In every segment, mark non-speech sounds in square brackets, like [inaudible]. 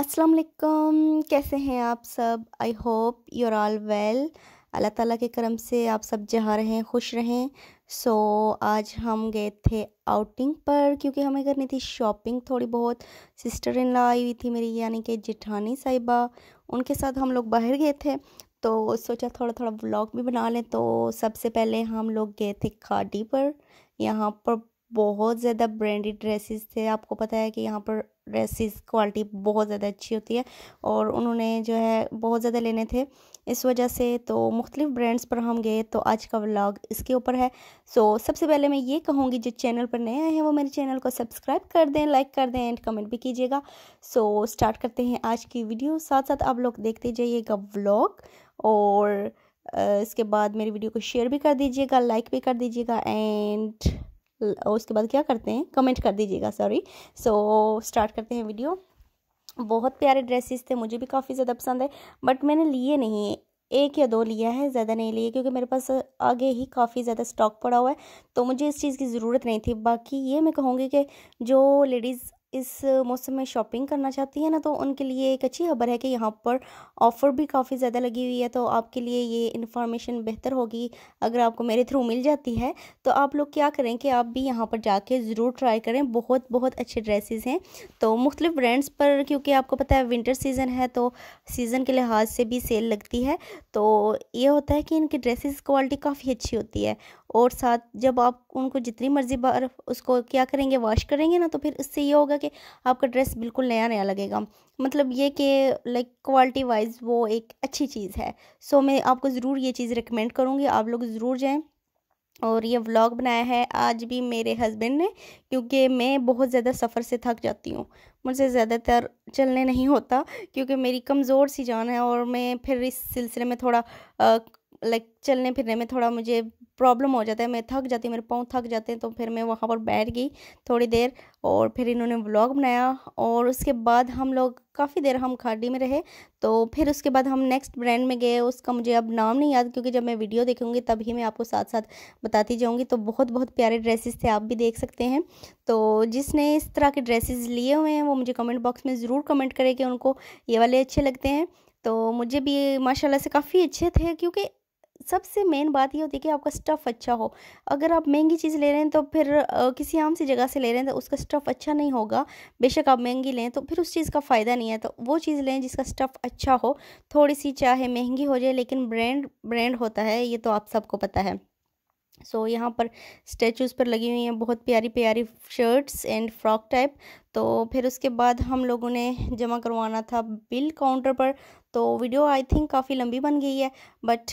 अस्सलाम वालेकुम कैसे हैं आप सब I hope you are all well अल्लाह ताला के करम से आप सब जहाँ रहें खुश रहें सो so, आज हम गए थे आउटिंग पर क्योंकि हमें करनी थी शॉपिंग थोड़ी बहुत सिस्टर इन लॉ आई हुई थी मेरी यानी कि जिठानी साहिबा उनके साथ हम लोग बाहर गए थे तो सोचा थोड़ा थोड़ा ब्लॉग भी बना लें तो सबसे पहले हम लोग गए थे खाडी पर यहाँ पर बहुत ज़्यादा ब्रांडेड ड्रेसेस थे आपको पता है कि यहाँ पर ड्रेसेस क्वालिटी बहुत ज़्यादा अच्छी होती है और उन्होंने जो है बहुत ज़्यादा लेने थे इस वजह से तो मुख्तलिफ ब्रांड्स पर हम गए तो आज का व्लॉग इसके ऊपर है सो so, सबसे पहले मैं ये कहूँगी जो चैनल पर नए आए हैं वो मेरे चैनल को सब्सक्राइब कर दें लाइक कर दें एंड कमेंट भी कीजिएगा सो so, स्टार्ट करते हैं आज की वीडियो साथ साथ आप लोग देखते जाइएगा व्लॉग और इसके बाद मेरी वीडियो को शेयर भी कर दीजिएगा लाइक भी कर दीजिएगा एंड उसके बाद क्या करते हैं कमेंट कर दीजिएगा सॉरी सो स्टार्ट करते हैं वीडियो बहुत प्यारे ड्रेसेस थे मुझे भी काफ़ी ज़्यादा पसंद है बट मैंने लिए नहीं है एक या दो लिया है ज़्यादा नहीं लिए क्योंकि मेरे पास आगे ही काफ़ी ज़्यादा स्टॉक पड़ा हुआ है तो मुझे इस चीज़ की ज़रूरत नहीं थी बाकी ये मैं कहूँगी कि जो लेडीज़ इस मौसम में शॉपिंग करना चाहती हैं ना तो उनके लिए एक अच्छी खबर है कि यहाँ पर ऑफ़र भी काफ़ी ज़्यादा लगी हुई है तो आपके लिए ये इन्फॉर्मेशन बेहतर होगी अगर आपको मेरे थ्रू मिल जाती है तो आप लोग क्या करें कि आप भी यहाँ पर जाके ज़रूर ट्राई करें बहुत बहुत अच्छे ड्रेसेस हैं तो मुख्तलिफ ब्रांड्स पर क्योंकि आपको पता है विंटर सीज़न है तो सीज़न के लिहाज से भी सेल लगती है तो ये होता है कि इनकी ड्रेसिस क्वालिटी काफ़ी अच्छी होती है और साथ जब आप उनको जितनी मर्ज़ी बार उसको क्या करेंगे वॉश करेंगे ना तो फिर इससे ये होगा कि आपका ड्रेस बिल्कुल नया नया लगेगा मतलब ये कि लाइक क्वालिटी वाइज वो एक अच्छी चीज़ है सो मैं आपको ज़रूर ये चीज़ रिकमेंड करूँगी आप लोग ज़रूर जाएँ और ये व्लॉग बनाया है आज भी मेरे हस्बैंड ने क्योंकि मैं बहुत ज़्यादा सफ़र से थक जाती हूँ मुझसे ज़्यादातर चलने नहीं होता क्योंकि मेरी कमज़ोर सी जान है और मैं फिर इस सिलसिले में थोड़ा आ, लाइक चलने फिरने में थोड़ा मुझे प्रॉब्लम हो जाता है मैं थक जाती हूँ मेरे पाँव थक जाते हैं तो फिर मैं वहाँ पर बैठ गई थोड़ी देर और फिर इन्होंने व्लॉग बनाया और उसके बाद हम लोग काफ़ी देर हम खाडी में रहे तो फिर उसके बाद हम नेक्स्ट ब्रांड में गए उसका मुझे अब नाम नहीं याद क्योंकि जब मैं वीडियो देखूँगी तभी मैं आपको साथ साथ बताती जाऊँगी तो बहुत बहुत प्यारे ड्रेसेस थे आप भी देख सकते हैं तो जिसने इस तरह के ड्रेसेस लिए हुए हैं वो मुझे कमेंट बॉक्स में ज़रूर कमेंट करें कि उनको ये वाले अच्छे लगते हैं तो मुझे भी माशाल्लाह से काफ़ी अच्छे थे क्योंकि सबसे मेन बात ये होती है कि आपका स्टफ़ अच्छा हो अगर आप महंगी चीज़ ले रहे हैं तो फिर आ, किसी आम सी जगह से ले रहे हैं तो उसका स्टफ़ अच्छा नहीं होगा बेशक आप महंगी लें तो फिर उस चीज़ का फ़ायदा नहीं है तो वो चीज़ लें जिसका स्टफ़ अच्छा हो थोड़ी सी चाहे महंगी हो जाए लेकिन ब्रांड ब्रांड होता है ये तो आप सबको पता है सो so, यहाँ पर स्टेचूज़ पर लगी हुई हैं बहुत प्यारी प्यारी शर्ट्स एंड फ्रॉक टाइप तो फिर उसके बाद हम लोगों ने जमा करवाना था बिल काउंटर पर तो वीडियो आई थिंक काफ़ी लंबी बन गई है बट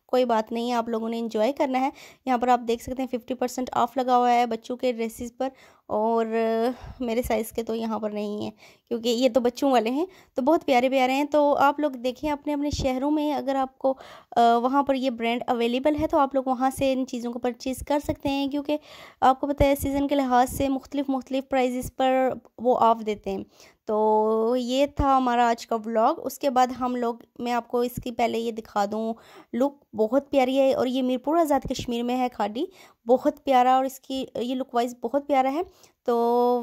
कोई बात नहीं है आप लोगों ने इन्जॉय करना है यहाँ पर आप देख सकते हैं फिफ्टी परसेंट ऑफ लगा हुआ है बच्चों के ड्रेसेस पर और मेरे साइज़ के तो यहाँ पर नहीं है क्योंकि ये तो बच्चों वाले हैं तो बहुत प्यारे प्यारे हैं तो आप लोग देखें अपने अपने शहरों में अगर आपको वहाँ पर ये ब्रांड अवेलेबल है तो आप लोग वहाँ से इन चीज़ों को परचेज़ कर सकते हैं क्योंकि आपको पता है सीज़न के लिहाज से मुख्तलिफ मुख्तलिफ प्राइजेस पर वो ऑफ़ देते हैं तो ये था हमारा आज का व्लॉग उसके बाद हम लोग मैं आपको इसकी पहले ये दिखा दूँ लुक बहुत प्यारी है और ये मीरपुर आज़ाद कश्मीर में है खाडी बहुत प्यारा और इसकी ये लुक वाइज बहुत प्यारा है तो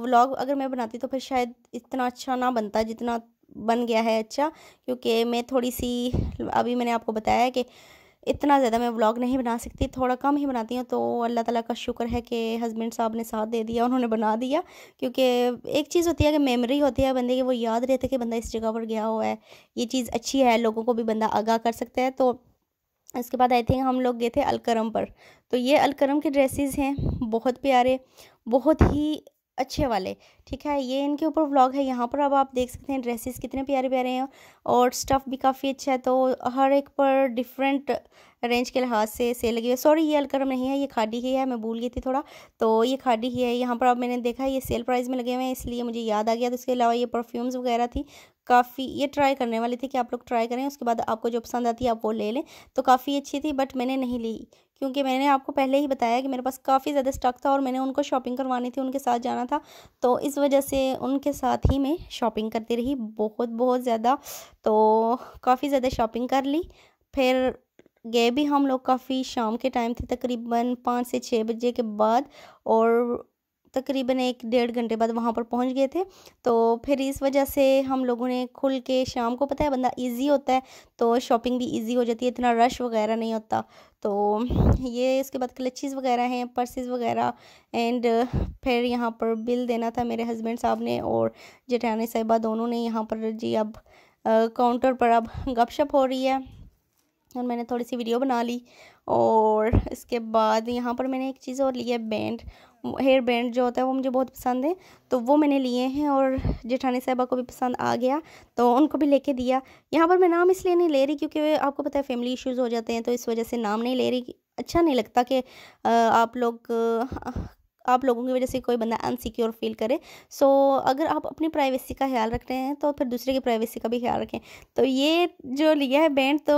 व्लॉग अगर मैं बनाती तो फिर शायद इतना अच्छा ना बनता जितना बन गया है अच्छा क्योंकि मैं थोड़ी सी अभी मैंने आपको बताया है कि इतना ज़्यादा मैं व्लॉग नहीं बना सकती थोड़ा कम ही बनाती हूँ तो अल्लाह ताला का शुक्र है कि हस्बैंड साहब ने साथ दे दिया उन्होंने बना दिया क्योंकि एक चीज़ होती है कि मेमोरी होती है बंदे की वो याद रहता है कि बंदा इस जगह पर गया हुआ है ये चीज़ अच्छी है लोगों को भी बंदा आगाह कर सकता है तो इसके बाद आई थिंक हम लोग गए थे अलकरम पर तो ये अलकरम के ड्रेसेस हैं बहुत प्यारे बहुत ही अच्छे वाले ठीक है ये इनके ऊपर व्लॉग है यहाँ पर अब आप देख सकते हैं ड्रेसेस कितने प्यारे प्यारे हैं और स्टफ़ भी काफ़ी अच्छा है तो हर एक पर डिफरेंट रेंज के लिहाज से सेल लगी हुई है सॉरी ये अलकरम नहीं है ये खाडी ही है मैं भूल गई थी थोड़ा तो ये खाडी ही है यहाँ पर अब मैंने देखा ये सेल प्राइस में लगे हुए हैं इसलिए मुझे याद आ गया तो इसके अलावा ये परफ्यूम्स वगैरह थी काफ़ी ये ट्राई करने वाली थी कि आप लोग ट्राई करें उसके बाद आपको जो पसंद आती है आप वो ले लें तो काफ़ी अच्छी थी बट मैंने नहीं ली क्योंकि मैंने आपको पहले ही बताया कि मेरे पास काफ़ी ज़्यादा स्टॉक था और मैंने उनको शॉपिंग करवानी थी उनके साथ जाना था तो इस वजह से उनके साथ ही मैं शॉपिंग करती रही बहुत बहुत ज़्यादा तो काफ़ी ज़्यादा शॉपिंग कर ली फिर गए भी हम लोग काफ़ी शाम के टाइम थे तकरीबन पाँच से छः बजे के बाद और तकरीबन एक डेढ़ घंटे बाद वहाँ पर पहुँच गए थे तो फिर इस वजह से हम लोगों ने खुल के शाम को पता है बंदा इजी होता है तो शॉपिंग भी इजी हो जाती है इतना रश वगैरह नहीं होता तो ये इसके बाद क्लचेज़ वगैरह हैं पर्सेस वगैरह एंड फिर यहाँ पर बिल देना था मेरे हस्बैंड साहब ने और जेठानी साहिबा दोनों ने यहाँ पर जी अब काउंटर पर अब गपशप हो रही है और मैंने थोड़ी सी वीडियो बना ली और इसके बाद यहाँ पर मैंने एक चीज़ और ली है बैंड हेयर बैंड जो होता है वो मुझे बहुत पसंद है तो वो मैंने लिए हैं और जेठानी साहबा को भी पसंद आ गया तो उनको भी लेके दिया यहाँ पर मैं नाम इसलिए नहीं ले रही क्योंकि आपको पता है फैमिली इश्यूज़ हो जाते हैं तो इस वजह से नाम नहीं ले रही अच्छा नहीं लगता कि आप लोग आप लोगों की वजह से कोई बंदा अनसिक्योर फील करे सो so, अगर आप अपनी प्राइवेसी का ख्याल रख रहे हैं तो फिर दूसरे की प्राइवेसी का भी ख्याल रखें तो ये जो लिया है बैंड तो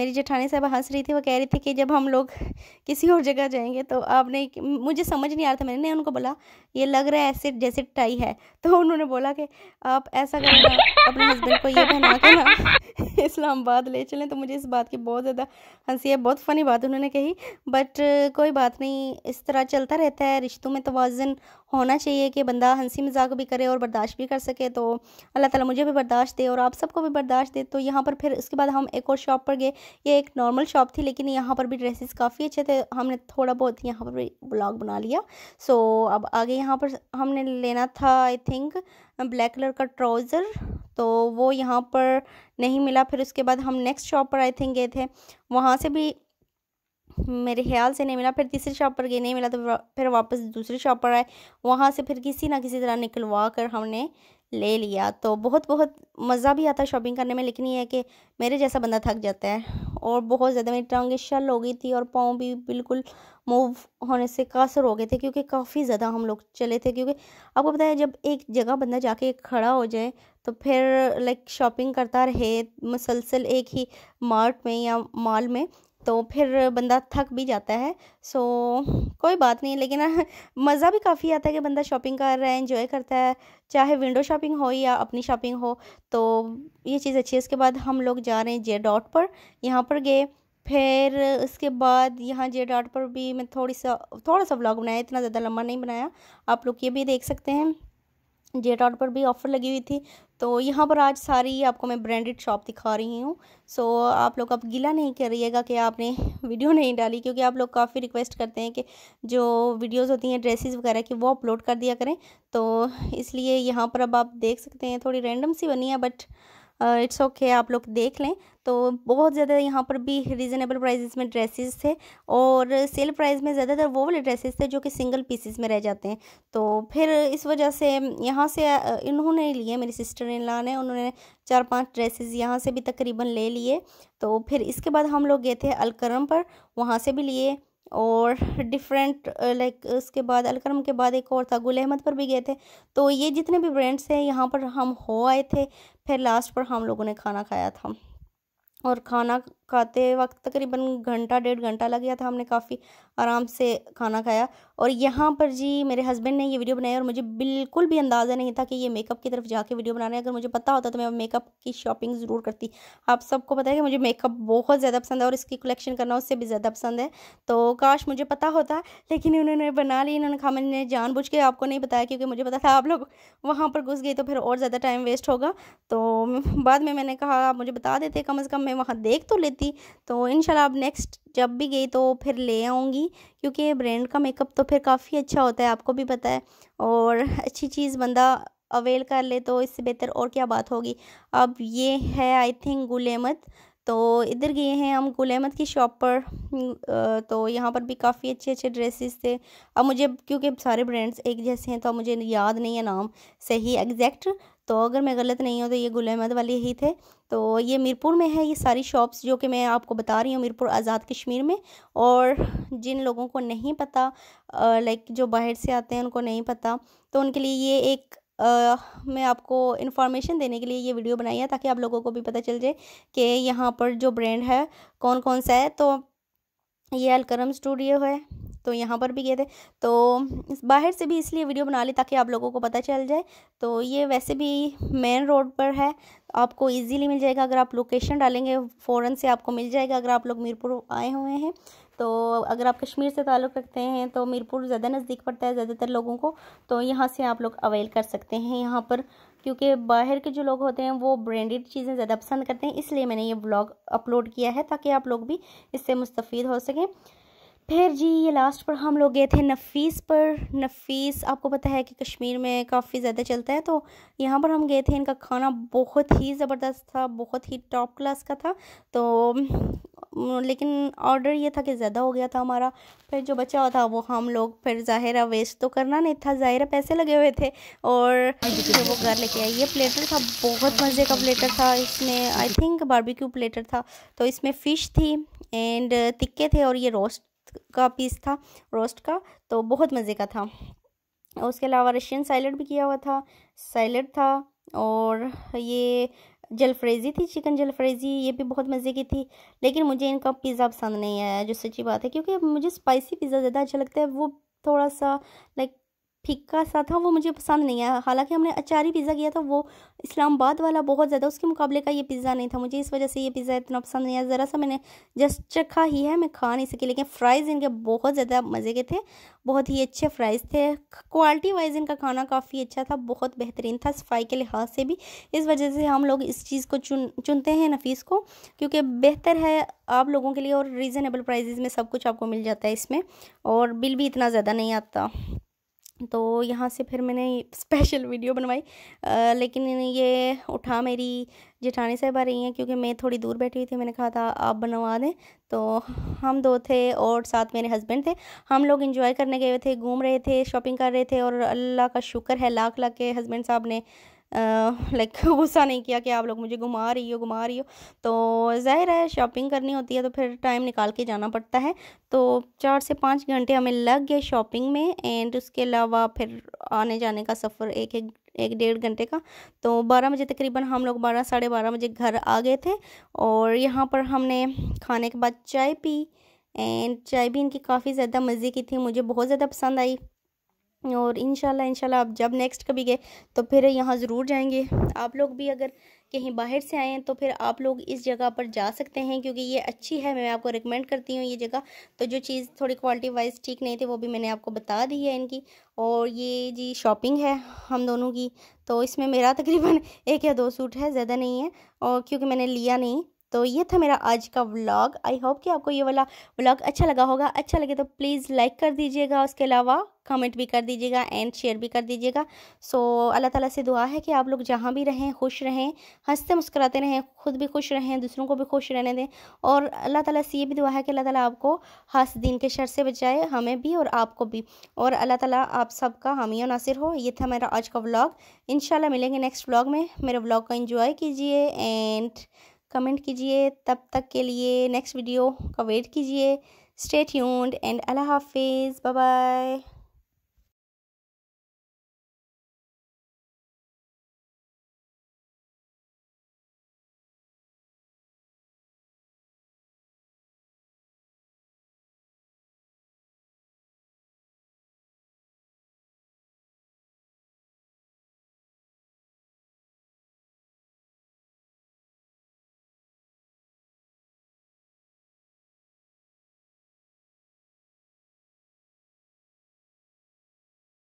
मेरी जेठानी साहब हंस रही थी वो कह रही थी कि जब हम लोग [laughs] किसी और जगह जाएंगे तो आपने मुझे समझ नहीं आ रहा था मैंने उनको बोला ये लग रहा है ऐसे जैसे टाई है [laughs] तो उन्होंने बोला कि आप ऐसा करना अपने हस्बैंड को ये पहना के ना [laughs] इस्लामाबाद ले चलें तो मुझे इस बात की बहुत ज़्यादा हंसी है बहुत फ़नी बात उन्होंने कही बट कोई बात नहीं इस तरह चलता रहता है रिश्तों में तोज़न होना चाहिए कि बंदा हंसी मजाक भी करे और बर्दाश्त भी कर सके तो अल्लाह ताला मुझे भी बर्दाश्त दे और आप सबको भी बर्दाश्त दे तो यहाँ पर फिर उसके बाद हम एक और शॉप पर गए ये एक नॉर्मल शॉप थी लेकिन यहाँ पर भी ड्रेसेस काफ़ी अच्छे थे हमने थोड़ा बहुत यहाँ पर भी ब्लॉग बना लिया सो अब आगे यहाँ पर हमने लेना था आई थिंक ब्लैक कलर का ट्राउज़र तो वो यहाँ पर नहीं मिला फिर उसके बाद हम नेक्स्ट शॉप पर आई थिंक गए थे वहाँ से भी मेरे ख्याल से नहीं मिला फिर तीसरी शॉप पर गए नहीं मिला तो फिर वापस दूसरी शॉप पर आए वहाँ से फिर किसी ना किसी तरह निकलवा कर हमने ले लिया तो बहुत बहुत मज़ा भी आता शॉपिंग करने में लेकिन ये है कि मेरे जैसा बंदा थक जाता है और बहुत ज़्यादा मेरी टांग शल हो गई थी और पाँव भी बिल्कुल मूव होने से कासर हो गए थे क्योंकि काफ़ी ज़्यादा हम लोग चले थे क्योंकि आपको पता है जब एक जगह बंदा जाके खड़ा हो जाए तो फिर लाइक शॉपिंग करता रहे मसलसल एक ही मार्ट में या मॉल में तो फिर बंदा थक भी जाता है सो कोई बात नहीं लेकिन [laughs] मज़ा भी काफ़ी आता है कि बंदा शॉपिंग कर रहा है इन्जॉय करता है चाहे विंडो शॉपिंग हो या अपनी शॉपिंग हो तो ये चीज़ अच्छी है इसके बाद हम लोग जा रहे हैं जे डॉट पर यहाँ पर गए फिर उसके बाद यहाँ जे डॉट पर भी मैं थोड़ी सा थोड़ा सा ब्लॉग बनाया इतना ज़्यादा लंबा नहीं बनाया आप लोग ये भी देख सकते हैं जे डॉट पर भी ऑफ़र लगी हुई थी तो यहाँ पर आज सारी आपको मैं ब्रांडेड शॉप दिखा रही हूँ सो आप लोग अब गिला नहीं करिएगा कि आपने वीडियो नहीं डाली क्योंकि आप लोग काफ़ी रिक्वेस्ट करते हैं कि जो वीडियोस होती हैं ड्रेसेस वगैरह की वो अपलोड कर दिया करें तो इसलिए यहाँ पर अब आप देख सकते हैं थोड़ी रैंडम सी बनी है बट इट्स ओके okay, आप लोग देख लें तो बहुत ज़्यादा यहाँ पर भी रीज़नेबल प्राइजेस में ड्रेसेस थे और सेल प्राइस में ज़्यादातर वो वाले ड्रेसेस थे जो कि सिंगल पीसेस में रह जाते हैं तो फिर इस वजह से यहाँ से इन्होंने लिए मेरी सिस्टर इन ला ने उन्होंने चार पांच ड्रेसेस यहाँ से भी तकरीबन ले लिए तो फिर इसके बाद हम लोग गए थे अलकरम पर वहाँ से भी लिए और डिफरेंट लाइक उसके बाद अलक्रम के बाद एक और था गुल अहमद पर भी गए थे तो ये जितने भी ब्रांड्स हैं यहाँ पर हम हो आए थे फिर लास्ट पर हम लोगों ने खाना खाया था और खाना खाते वक्त तकरीबन घंटा डेढ़ घंटा लग गया था हमने काफ़ी आराम से खाना खाया और यहाँ पर जी मेरे हस्बैंड ने ये वीडियो बनाई और मुझे बिल्कुल भी अंदाज़ा नहीं था कि ये मेकअप की तरफ जाके वीडियो बना रहे हैं अगर मुझे पता होता तो मैं मेकअप की शॉपिंग ज़रूर करती आप सबको पता है कि मुझे मेकअप बहुत ज़्यादा पसंद है और इसकी कलेक्शन करना उससे भी ज़्यादा पसंद है तो काश मुझे पता होता लेकिन उन्होंने बना ली इन्होंने खा मैंने जानबूझ के आपको नहीं बताया क्योंकि मुझे पता था आप लोग वहाँ पर घुस गए तो फिर और ज़्यादा टाइम वेस्ट होगा तो बाद में मैंने कहा आप मुझे बता देते कम अज़ कम मैं वहाँ देख तो लेती थी तो इन अब नेक्स्ट जब भी गई तो फिर ले आऊँगी क्योंकि ब्रांड का मेकअप तो फिर काफ़ी अच्छा होता है आपको भी पता है और अच्छी चीज़ बंदा अवेल कर ले तो इससे बेहतर और क्या बात होगी अब ये है आई थिंक गुलेमत तो इधर गए हैं हम गुलेमत की शॉप पर हम्म, तो यहाँ पर भी काफ़ी अच्छे अच्छे ड्रेसेस थे अब मुझे क्योंकि सारे ब्रांड्स एक जैसे हैं तो मुझे याद नहीं है नाम सही एग्जैक्ट तो अगर मैं गलत नहीं हूँ तो ये गुल अहमद वाले ही थे तो ये मीरपुर में है ये सारी शॉप्स जो कि मैं आपको बता रही हूँ मीरपुर आज़ाद कश्मीर में और जिन लोगों को नहीं पता लाइक जो बाहर से आते हैं उनको नहीं पता तो उनके लिए ये एक Uh, मैं आपको इन्फॉर्मेशन देने के लिए ये वीडियो बनाई है ताकि आप लोगों को भी पता चल जाए कि यहाँ पर जो ब्रांड है कौन कौन सा है तो ये अलकरम स्टूडियो है तो यहाँ पर भी गए थे तो बाहर से भी इसलिए वीडियो बना ली ताकि आप लोगों को पता चल जाए तो ये वैसे भी मेन रोड पर है आपको इजीली मिल जाएगा अगर आप लोकेशन डालेंगे फ़ौरन से आपको मिल जाएगा अगर आप लोग मीरपुर आए हुए हैं तो अगर आप कश्मीर से ताल्लुक़ रखते हैं तो मीरपुर ज़्यादा नज़दीक पड़ता है ज़्यादातर लोगों को तो यहाँ से आप लोग अवेल कर सकते हैं यहाँ पर क्योंकि बाहर के जो लोग होते हैं वो ब्रांडेड चीज़ें ज़्यादा पसंद करते हैं इसलिए मैंने ये ब्लॉग अपलोड किया है ताकि आप लोग भी इससे मुस्तफ़ हो सकें फिर जी ये लास्ट पर हम लोग गए थे नफीस पर नफीस आपको पता है कि कश्मीर में काफ़ी ज़्यादा चलता है तो यहाँ पर हम गए थे इनका खाना बहुत ही ज़बरदस्त था बहुत ही टॉप क्लास का था तो लेकिन ऑर्डर ये था कि ज़्यादा हो गया था हमारा फिर जो बचा हुआ था वो हम लोग फिर ज़ाहिर वेस्ट तो करना नहीं था ज़ाहिर पैसे लगे हुए थे और फिर वो घर लेके आई ये प्लेटर था बहुत मज़े का प्लेटर था इसमें आई थिंक बारबेक्यू प्लेटर था तो इसमें फ़िश थी एंड तिक्के थे और ये रोस्ट का पीस था रोस्ट का तो बहुत मज़े का था उसके अलावा रशियन सैलड भी किया हुआ था सैलड था और ये जलफ्रेजी थी चिकन जलफ्रेजी ये भी बहुत मज़े की थी लेकिन मुझे इनका पिज़्ज़ा पसंद नहीं आया जो सच्ची बात है क्योंकि मुझे स्पाइसी पिज़्ज़ा ज़्यादा अच्छा लगता है वो थोड़ा सा लाइक फिक्का सा था वो मुझे पसंद नहीं आया हालांकि हमने अचारी पिज़्ज़ा किया था वो इस्लामाबाद वाला बहुत ज़्यादा उसके मुकाबले का ये पिज़्ज़ा नहीं था मुझे इस वजह से ये पिज़्ज़ा इतना पसंद नहीं आया ज़रा सा मैंने जस्ट चखा ही है मैं खा नहीं सकी लेकिन फ़्राइज़ इनके बहुत ज़्यादा मज़े के थे बहुत ही अच्छे फ़्राइज़ थे क्वालिटी वाइज इनका खाना काफ़ी अच्छा था बहुत बेहतरीन था सफाई के लिहाज से भी इस वजह से हम लोग इस चीज़ को चुन चुनते हैं नफीस को क्योंकि बेहतर है आप लोगों के लिए और रीज़नेबल प्राइजेज़ में सब कुछ आपको मिल जाता है इसमें और बिल भी इतना ज़्यादा नहीं आता तो यहाँ से फिर मैंने स्पेशल वीडियो [laughs] बनवाई लेकिन ये उठा मेरी जेठानी साहब आ रही हैं क्योंकि मैं थोड़ी दूर बैठी हुई थी मैंने कहा था आप बनवा दें तो हम दो थे और साथ मेरे हस्बैंड थे हम लोग इन्जॉय करने गए थे घूम रहे थे शॉपिंग कर रहे थे और अल्लाह का शुक्र है लाख लाख के हस्बैंड साहब ने लाइक [laughs] गुस्सा नहीं किया कि आप लोग मुझे घुमा रही हो घुमा रही हो तो ज़ाहिर है शॉपिंग करनी होती है तो फिर टाइम निकाल के जाना पड़ता है तो चार से पाँच घंटे हमें लग गए शॉपिंग में एंड उसके अलावा फिर आने जाने का सफ़र एक एक एक डेढ़ घंटे का तो बारह बजे तकरीबन हम लोग बारह साढ़े बारह बजे घर आ गए थे और यहाँ पर हमने खाने के बाद चाय पी एंड चाय भी इनकी काफ़ी ज़्यादा मज़े की थी मुझे बहुत ज़्यादा पसंद आई और इन शाला आप जब नेक्स्ट कभी गए तो फिर यहाँ ज़रूर जाएंगे आप लोग भी अगर कहीं बाहर से आएँ तो फिर आप लोग इस जगह पर जा सकते हैं क्योंकि ये अच्छी है मैं आपको रिकमेंड करती हूँ ये जगह तो जो चीज़ थोड़ी क्वालिटी वाइज ठीक नहीं थी वो भी मैंने आपको बता दी है इनकी और ये जी शॉपिंग है हम दोनों की तो इसमें मेरा [laughs] तकरीबन एक या दो सूट है ज़्यादा नहीं है और क्योंकि मैंने लिया नहीं तो ये था मेरा आज का व्लॉग आई होप कि आपको ये वाला व्लॉग अच्छा लगा होगा अच्छा लगे तो प्लीज़ लाइक कर दीजिएगा उसके अलावा कमेंट भी कर दीजिएगा एंड शेयर भी कर दीजिएगा सो so, अल्लाह ताला से दुआ है कि आप लोग जहाँ भी रहें खुश रहें हंसते मुस्कराते रहें खुद भी खुश रहें दूसरों को भी खुश रहने दें और अल्लाह ताला से ये भी दुआ है कि अल्लाह ताला आपको हंस दिन के शर से बचाए हमें भी और आपको भी और अल्लाह ताला आप सबका हामी और नासिर हो ये था मेरा आज का व्लॉग इन मिलेंगे नेक्स्ट व्लॉग में मेरे व्लॉग को इन्जॉय कीजिए एंड कमेंट कीजिए तब तक के लिए नेक्स्ट वीडियो का वेट कीजिए स्टे ट्यून्ड एंड अल्लाह हाफिज़ बाय बाय